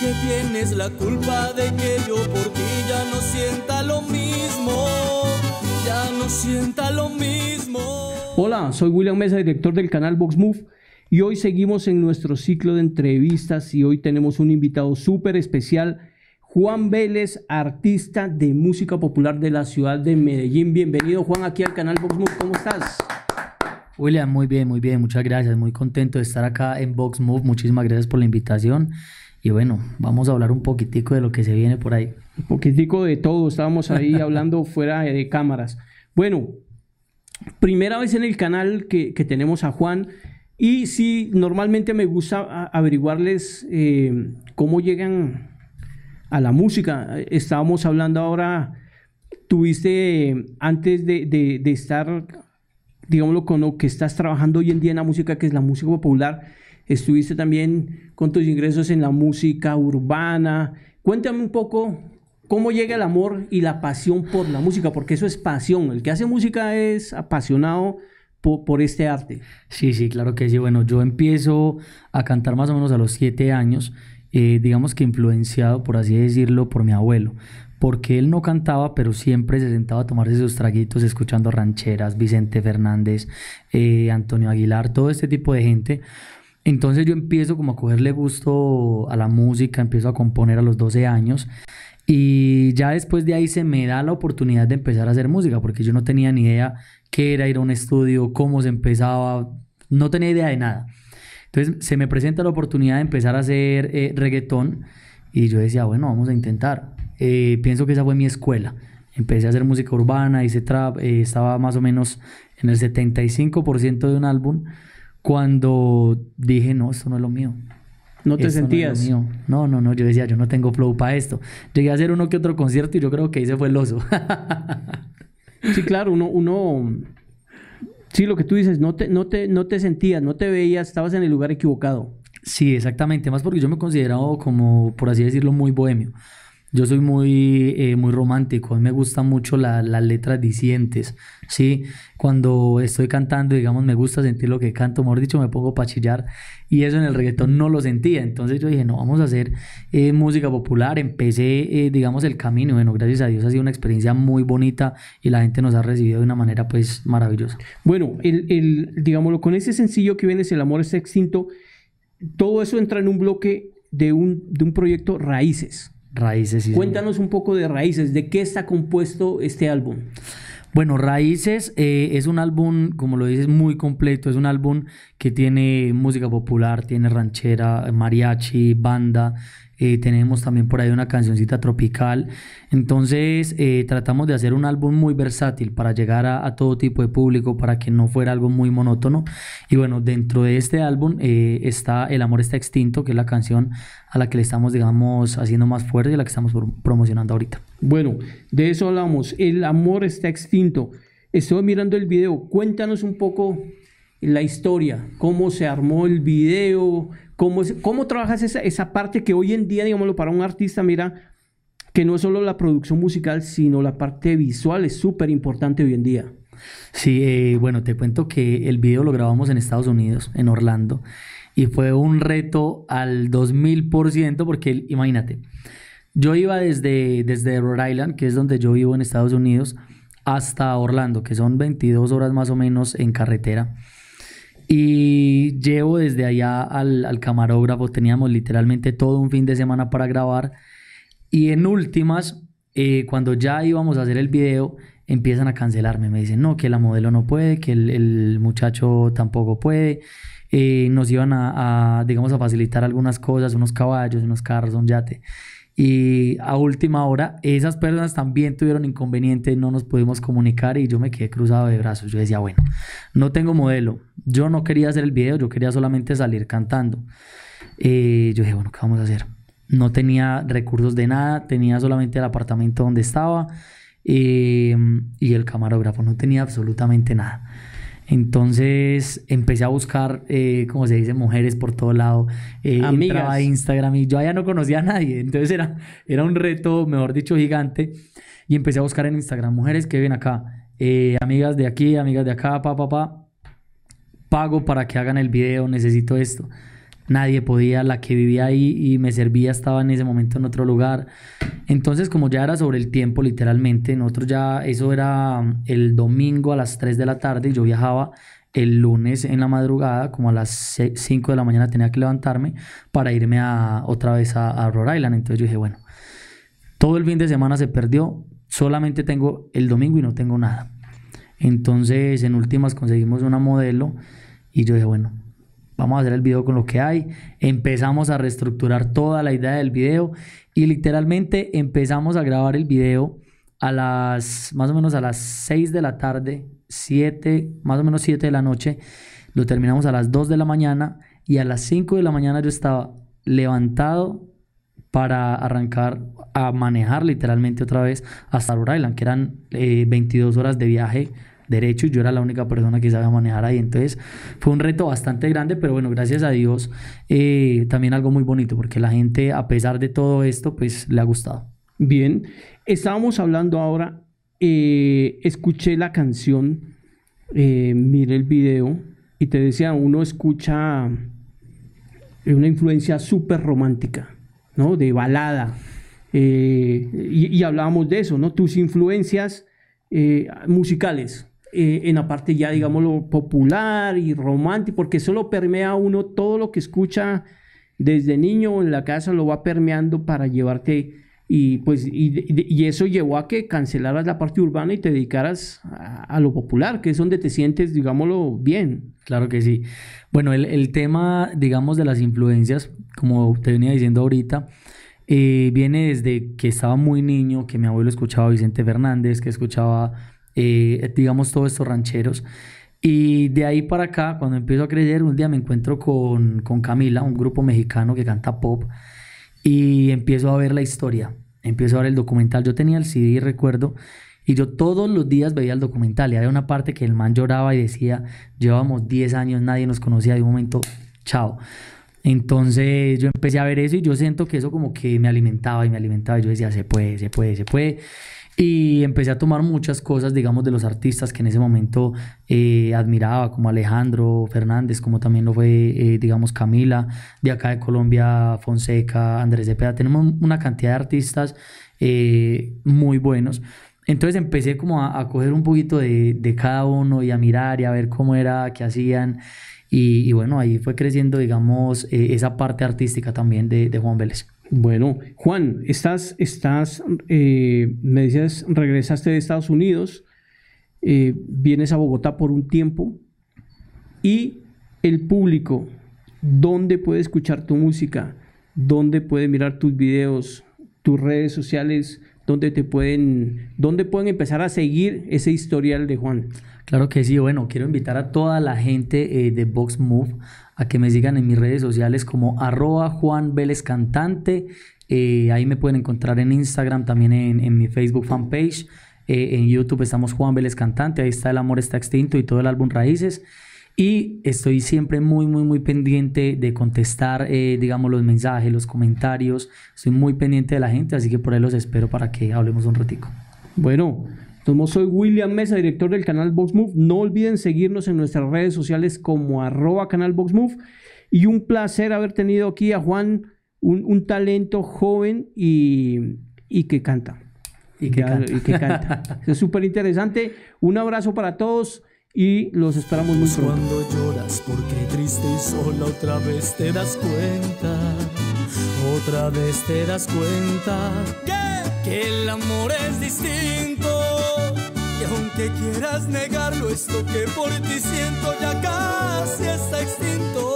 que tienes la culpa de que yo ya no sienta lo mismo, ya no sienta lo mismo. Hola, soy William Mesa, director del canal Box Y hoy seguimos en nuestro ciclo de entrevistas y hoy tenemos un invitado súper especial, Juan Vélez, artista de música popular de la ciudad de Medellín. Bienvenido Juan aquí al canal Box ¿cómo estás? William, muy bien, muy bien, muchas gracias, muy contento de estar acá en Box muchísimas gracias por la invitación y bueno, vamos a hablar un poquitico de lo que se viene por ahí. Un poquitico de todo, estábamos ahí hablando fuera de cámaras. Bueno, primera vez en el canal que, tenemos a Juan. Y sí, normalmente me gusta averiguarles eh, cómo llegan a la música. Estábamos hablando ahora, tuviste antes de, de estar, digámoslo, con lo que estás trabajando hoy en día en la música, que es la música popular Estuviste también con tus ingresos en la música urbana. Cuéntame un poco cómo llega el amor y la pasión por la música, porque eso es pasión. El que hace música es apasionado por, este arte. Sí, sí, claro que sí. Bueno, yo empiezo a cantar más o menos a los siete años. Eh, digamos que influenciado, por así decirlo, por mi abuelo, porque él no cantaba, pero siempre se sentaba a tomarse sus traguitos escuchando rancheras, Vicente Fernández, eh, Antonio Aguilar, todo este tipo de gente, entonces yo empiezo como a cogerle gusto a la música, empiezo a componer a los 12 años y ya después de ahí se me da la oportunidad de empezar a hacer música porque yo no tenía ni idea qué era ir a un estudio, cómo se empezaba, no tenía idea de nada. Entonces se me presenta la oportunidad de empezar a hacer eh, reggaetón y yo decía, bueno, vamos a intentar. Eh, pienso que esa fue mi escuela. Empecé a hacer música urbana, hice trap, eh, estaba más o menos en el 75% de un álbum cuando dije, no, eso no es lo mío. ¿No te sentías? No, no, no, yo decía, yo no tengo flow para esto. Llegué a hacer uno que otro concierto y yo creo que ese fue el oso. sí, claro, uno, uno, sí, lo que tú dices, no te, no, te, no te sentías, no te veías, estabas en el lugar equivocado. Sí, exactamente, más porque yo me consideraba como, por así decirlo, muy bohemio. Yo soy muy, eh, muy romántico, a me gustan mucho las letras disientes, ¿sí? Cuando estoy cantando, digamos, me gusta sentir lo que canto, mejor dicho, me pongo a chillar y eso en el reggaetón no lo sentía, entonces yo dije, no, vamos a hacer eh, música popular, empecé, eh, digamos, el camino, bueno, gracias a Dios ha sido una experiencia muy bonita y la gente nos ha recibido de una manera, pues, maravillosa. Bueno, el, el digámoslo, con ese sencillo que vienes, El amor está extinto, todo eso entra en un bloque de un, de un proyecto Raíces. Raíces. Cuéntanos un poco de Raíces, ¿de qué está compuesto este álbum? Bueno, Raíces eh, es un álbum, como lo dices, muy completo. Es un álbum que tiene música popular, tiene ranchera, mariachi, banda, eh, tenemos también por ahí una cancioncita tropical. Entonces eh, tratamos de hacer un álbum muy versátil para llegar a, todo tipo de público, para que no fuera algo muy monótono. Y bueno, dentro de este álbum eh, está El amor está extinto, que es la canción a la que le estamos, digamos, haciendo más fuerte y la que estamos promocionando ahorita. Bueno, de eso hablamos. El amor está extinto. Estoy mirando el video. Cuéntanos un poco la historia, cómo se armó el video, cómo, cómo trabajas esa, parte que hoy en día, digámoslo, para un artista, mira, que no es solo la producción musical, sino la parte visual es súper importante hoy en día. Sí, eh, bueno, te cuento que el video lo grabamos en Estados Unidos, en Orlando, y fue un reto al 2000%, porque imagínate, yo iba desde, desde Rhode Island, que es donde yo vivo en Estados Unidos, hasta Orlando, que son 22 horas más o menos en carretera. Y llevo desde allá al, camarógrafo, teníamos literalmente todo un fin de semana para grabar. Y en últimas, eh, cuando ya íbamos a hacer el video, empiezan a cancelarme. Me dicen, no, que la modelo no puede, que el, muchacho tampoco puede. Eh, nos iban a, a, digamos, a facilitar algunas cosas, unos caballos, unos carros, un yate y a última hora esas personas también tuvieron inconveniente, no nos pudimos comunicar y yo me quedé cruzado de brazos. Yo decía, bueno, no tengo modelo, yo no quería hacer el video, yo quería solamente salir cantando. Eh, yo dije, bueno, ¿qué vamos a hacer? No tenía recursos de nada, tenía solamente el apartamento donde estaba eh, y el camarógrafo, no tenía absolutamente nada. Entonces empecé a buscar, eh, como se dice, mujeres por todo lado. Eh, entraba Instagram y yo allá no conocía a nadie. Entonces era, era un reto, mejor dicho, gigante. Y empecé a buscar en Instagram mujeres que ven acá. Eh, amigas de aquí, amigas de acá, Papá, papá. Pago para que hagan el video, necesito esto nadie podía, la que vivía ahí y me servía estaba en ese momento en otro lugar. Entonces, como ya era sobre el tiempo, literalmente, nosotros ya, eso era mm, el domingo a las 3 de la tarde, y yo viajaba el lunes en la madrugada, como a las 5 de la mañana tenía que levantarme para irme a, otra vez a, a Rhode Island. Entonces yo dije, bueno, todo el fin de semana se perdió, solamente tengo el domingo y no tengo nada. Entonces, en últimas conseguimos una modelo y yo dije, bueno, vamos a hacer el video con lo que hay, empezamos a reestructurar toda la idea del video y literalmente empezamos a grabar el video a las más o menos a las 6 de la tarde, 7, más o menos 7 de la noche, lo terminamos a las 2 de la mañana y a las 5 de la mañana yo estaba levantado para arrancar a manejar literalmente otra vez hasta Rhode que eran 22 eh, horas de viaje derecho y yo era la única persona que sabía manejar ahí. Entonces fue un reto bastante grande, pero bueno, gracias a Dios eh, también algo muy bonito porque la gente a pesar de todo esto pues le ha gustado. Bien, estábamos hablando ahora, eh, escuché la canción, mire eh, miré el video y te decía, uno escucha una influencia súper romántica, ¿no? De balada. y, hablábamos de eso, ¿no? Tus influencias musicales. Eh, en la parte ya, digámoslo, popular y romántico porque eso lo permea uno todo lo que escucha desde niño en la casa, lo va permeando para llevarte. Y, pues, y, eso llevó a que cancelaras la parte urbana y te dedicaras a, lo popular, que es donde te sientes, digámoslo, bien. Claro que sí. Bueno, el, tema, digamos, de las influencias, como te venía diciendo ahorita, eh, viene desde que estaba muy niño, que mi abuelo escuchaba a Vicente Fernández, que escuchaba eh, digamos, todos estos rancheros. Y de ahí para acá, cuando empiezo a crecer, un día me encuentro con, con Camila, un grupo mexicano que canta pop, y empiezo a ver la historia, empiezo a ver el documental. Yo tenía el CD, recuerdo, y yo todos los días veía el documental y había una parte que el man lloraba y decía, llevamos 10 años, nadie nos conocía, de un momento, chao. Entonces yo empecé a ver eso y yo siento que eso como que me alimentaba y me alimentaba. Y yo decía, se puede, se puede, se puede. Y empecé a tomar muchas cosas, digamos, de los artistas que en ese momento eh, admiraba, como Alejandro Fernández, como también lo fue, eh, digamos, Camila, de acá de Colombia, Fonseca, Andrés Cepeda. Tenemos una cantidad de artistas eh, muy buenos. Entonces empecé como a, coger un poquito de, de, cada uno y a mirar y a ver cómo era, qué hacían. Y, bueno, ahí fue creciendo, digamos, esa parte artística también de, de Juan Vélez. Bueno, Juan, estás, estás, eh, me decías, regresaste de Estados Unidos, eh, vienes a Bogotá por un tiempo y el público, ¿dónde puede escuchar tu música? ¿Dónde puede mirar tus videos, tus redes sociales? donde te pueden, donde pueden empezar a seguir ese historial de Juan. Claro que sí, bueno, quiero invitar a toda la gente eh, de Vox Move a que me sigan en mis redes sociales como arroba Juan Vélez Cantante. Eh, ahí me pueden encontrar en Instagram, también en, mi Facebook fanpage. Eh, en YouTube estamos Juan Vélez Cantante, ahí está El Amor está extinto y todo el álbum Raíces. Y estoy siempre muy, muy, muy pendiente de contestar, eh, digamos, los mensajes, los comentarios. Estoy muy pendiente de la gente, así que por ahí los espero para que hablemos un ratico. Bueno, como soy William Mesa, director del canal VoxMove. No olviden seguirnos en nuestras redes sociales como arroba canal VoxMove. Y un placer haber tenido aquí a Juan, un, talento joven y, que canta. Y canta. Y que canta. es súper interesante. Un abrazo para todos y los esperamos muy pronto. Cuando lloras porque triste y sola otra vez te das cuenta, otra vez te das cuenta que, que el amor es distinto. Y aunque quieras negarlo, esto que por ti siento ya casi está extinto.